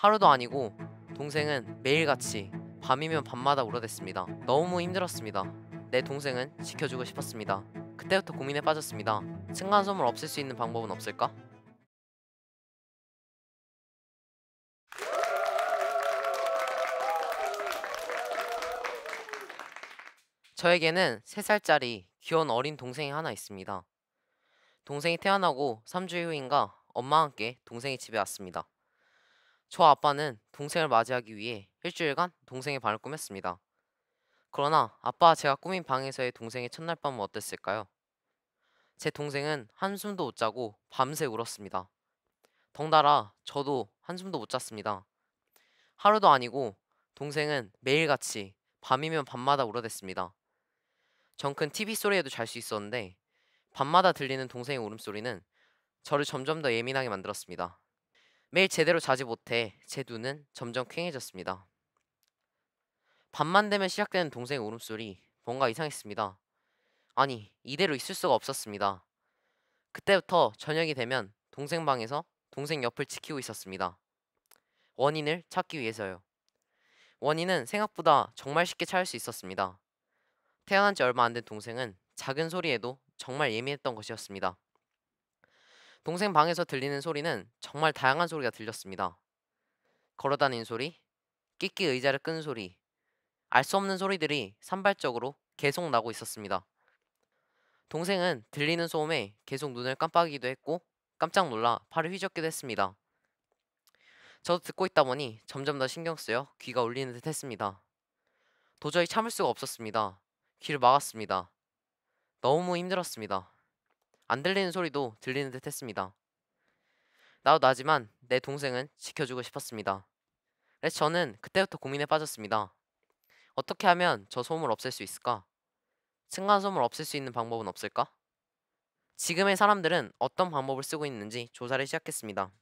하루도 아니고 동생은 매일같이 밤이면 밤마다 울어댔습니다. 너무 힘들었습니다. 내 동생은 지켜주고 싶었습니다. 그때부터 고민에 빠졌습니다. 층간소음을 없앨 수 있는 방법은 없을까? 저에게는 3살짜리 귀여운 어린 동생이 하나 있습니다. 동생이 태어나고 3주 후인가 엄마와 함께 동생이 집에 왔습니다. 저 아빠는 동생을 맞이하기 위해 일주일간 동생의 방을 꾸몄습니다. 그러나 아빠와 제가 꾸민 방에서의 동생의 첫날 밤은 어땠을까요? 제 동생은 한숨도 못 자고 밤새 울었습니다. 덩달아 저도 한숨도 못 잤습니다. 하루도 아니고 동생은 매일같이 밤이면 밤마다 울어댔습니다. 정큰 TV 소리에도 잘 수 있었는데 밤마다 들리는 동생의 울음소리는 저를 점점 더 예민하게 만들었습니다. 매일 제대로 자지 못해 제 눈은 점점 퀭해졌습니다. 밤만 되면 시작되는 동생의 울음소리 뭔가 이상했습니다. 아니 이대로 있을 수가 없었습니다. 그때부터 저녁이 되면 동생 방에서 동생 옆을 지키고 있었습니다. 원인을 찾기 위해서요. 원인은 생각보다 정말 쉽게 찾을 수 있었습니다. 태어난 지 얼마 안 된 동생은 작은 소리에도 정말 예민했던 것이었습니다. 동생 방에서 들리는 소리는 정말 다양한 소리가 들렸습니다. 걸어다닌 소리, 끼끼 의자를 끈 소리, 알 수 없는 소리들이 산발적으로 계속 나고 있었습니다. 동생은 들리는 소음에 계속 눈을 깜빡이기도 했고 깜짝 놀라 팔을 휘젓기도 했습니다. 저도 듣고 있다 보니 점점 더 신경 쓰여 귀가 울리는 듯 했습니다. 도저히 참을 수가 없었습니다. 귀를 막았습니다. 너무 힘들었습니다. 안 들리는 소리도 들리는 듯 했습니다. 나도 나지만 내 동생은 지켜주고 싶었습니다. 그래서 저는 그때부터 고민에 빠졌습니다. 어떻게 하면 저 소음을 없앨 수 있을까? 층간소음을 없앨 수 있는 방법은 없을까? 지금의 사람들은 어떤 방법을 쓰고 있는지 조사를 시작했습니다.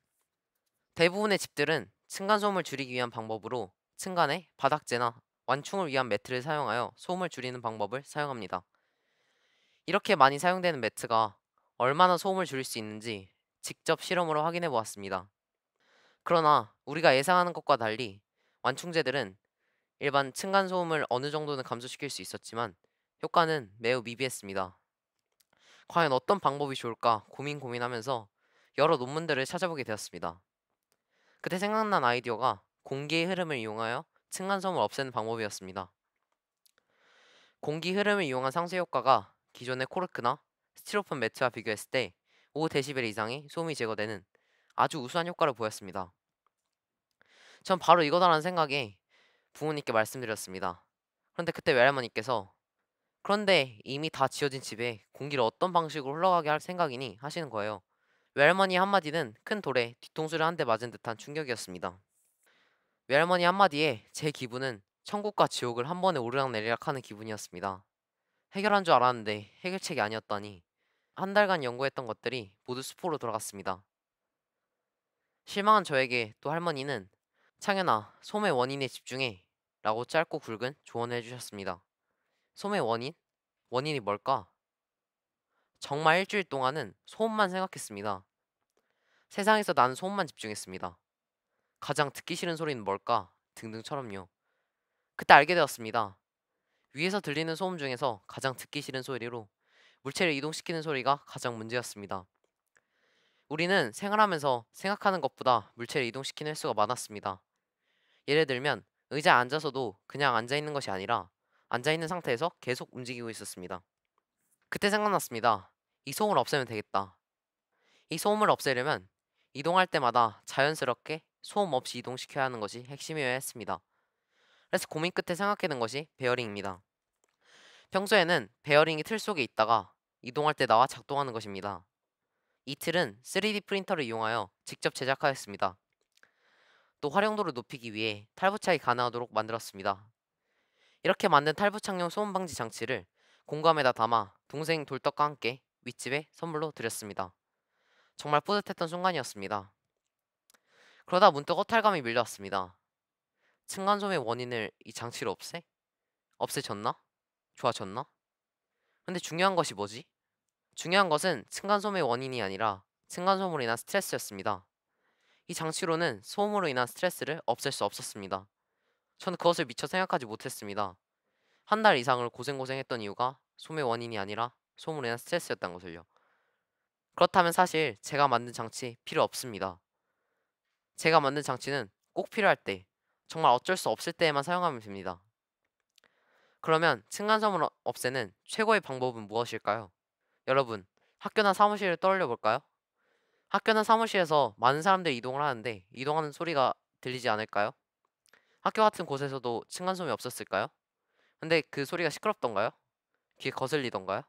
대부분의 집들은 층간소음을 줄이기 위한 방법으로 층간에 바닥재나 완충을 위한 매트를 사용하여 소음을 줄이는 방법을 사용합니다. 이렇게 많이 사용되는 매트가 얼마나 소음을 줄일 수 있는지 직접 실험으로 확인해 보았습니다. 그러나 우리가 예상하는 것과 달리 완충제들은 일반 층간소음을 어느 정도는 감소시킬 수 있었지만 효과는 매우 미비했습니다. 과연 어떤 방법이 좋을까 고민 고민하면서 여러 논문들을 찾아보게 되었습니다. 그때 생각난 아이디어가 공기의 흐름을 이용하여 층간소음을 없애는 방법이었습니다. 공기 흐름을 이용한 상쇄 효과가 기존의 코르크나 스티로폼 매트와 비교했을 때 5데시벨 이상의 소음이 제거되는 아주 우수한 효과를 보였습니다. 전 바로 이거다라는 생각에 부모님께 말씀드렸습니다. 그런데 그때 외할머니께서 그런데 이미 다 지어진 집에 공기를 어떤 방식으로 흘러가게 할 생각이니 하시는 거예요. 외할머니 한마디는 큰 돌에 뒤통수를 한 대 맞은 듯한 충격이었습니다. 외할머니 한마디에 제 기분은 천국과 지옥을 한 번에 오르락내리락 하는 기분이었습니다. 해결한 줄 알았는데 해결책이 아니었다니 한 달간 연구했던 것들이 모두 수포로 돌아갔습니다. 실망한 저에게 또 할머니는 창현아 소매 원인에 집중해 라고 짧고 굵은 조언을 해주셨습니다. 소매 원인? 원인이 뭘까? 정말 일주일 동안은 소음만 생각했습니다. 세상에서 난 소음만 집중했습니다. 가장 듣기 싫은 소리는 뭘까? 등등처럼요. 그때 알게 되었습니다. 위에서 들리는 소음 중에서 가장 듣기 싫은 소리로 물체를 이동시키는 소리가 가장 문제였습니다. 우리는 생활하면서 생각하는 것보다 물체를 이동시키는 횟수가 많았습니다. 예를 들면 의자에 앉아서도 그냥 앉아 있는 것이 아니라 앉아 있는 상태에서 계속 움직이고 있었습니다. 그때 생각났습니다. 이 소음을 없애면 되겠다. 이 소음을 없애려면 이동할 때마다 자연스럽게 소음 없이 이동시켜야 하는 것이 핵심이어야 했습니다. 그래서 고민 끝에 생각해낸 것이 베어링입니다. 평소에는 베어링이 틀 속에 있다가 이동할 때 나와 작동하는 것입니다. 이 틀은 3D 프린터를 이용하여 직접 제작하였습니다. 또 활용도를 높이기 위해 탈부착이 가능하도록 만들었습니다. 이렇게 만든 탈부착용 소음방지 장치를 공감에다 담아 동생 돌떡과 함께 윗집에 선물로 드렸습니다. 정말 뿌듯했던 순간이었습니다. 그러다 문득 허탈감이 밀려왔습니다. 층간소음의 원인을 이 장치로 없애? 없애졌나? 좋아졌나? 근데 중요한 것이 뭐지? 중요한 것은 층간소음의 원인이 아니라 층간소음으로 인한 스트레스였습니다. 이 장치로는 소음으로 인한 스트레스를 없앨 수 없었습니다. 저는 그것을 미처 생각하지 못했습니다. 한 달 이상을 고생고생했던 이유가 소음의 원인이 아니라 소음으로 인한 스트레스였던 것을요. 그렇다면 사실 제가 만든 장치 필요 없습니다. 제가 만든 장치는 꼭 필요할 때, 정말 어쩔 수 없을 때에만 사용하면 됩니다. 그러면 층간소음을 없애는 최고의 방법은 무엇일까요? 여러분, 학교나 사무실을 떠올려 볼까요? 학교나 사무실에서 많은 사람들이 이동을 하는데 이동하는 소리가 들리지 않을까요? 학교 같은 곳에서도 층간소음이 없었을까요? 근데 그 소리가 시끄럽던가요? 귀에 거슬리던가요?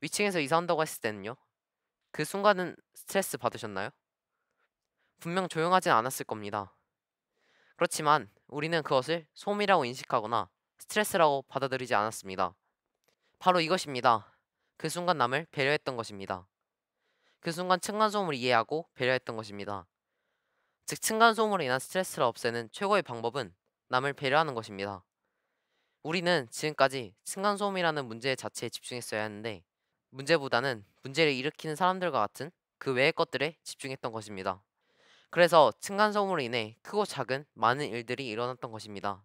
위층에서 이사 한다고 했을 때는요? 그 순간은 스트레스 받으셨나요? 분명 조용하진 않았을 겁니다. 그렇지만 우리는 그것을 소음이라고 인식하거나 스트레스라고 받아들이지 않았습니다. 바로 이것입니다. 그 순간 남을 배려했던 것입니다. 그 순간 층간소음을 이해하고 배려했던 것입니다. 즉 층간소음으로 인한 스트레스를 없애는 최고의 방법은 남을 배려하는 것입니다. 우리는 지금까지 층간소음이라는 문제 자체에 집중했어야 했는데 문제보다는 문제를 일으키는 사람들과 같은 그 외의 것들에 집중했던 것입니다. 그래서 층간소음으로 인해 크고 작은 많은 일들이 일어났던 것입니다.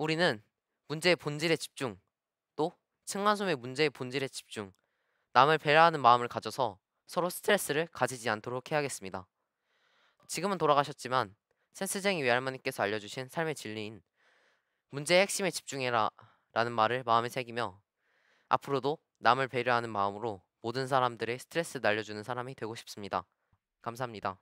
우리는 문제의 본질에 집중, 또 층간소음의 문제의 본질에 집중, 남을 배려하는 마음을 가져서 서로 스트레스를 가지지 않도록 해야겠습니다. 지금은 돌아가셨지만 센스쟁이 외할머니께서 알려주신 삶의 진리인 문제의 핵심에 집중해라 라는 말을 마음에 새기며 앞으로도 남을 배려하는 마음으로 모든 사람들의 스트레스 날려주는 사람이 되고 싶습니다. 감사합니다.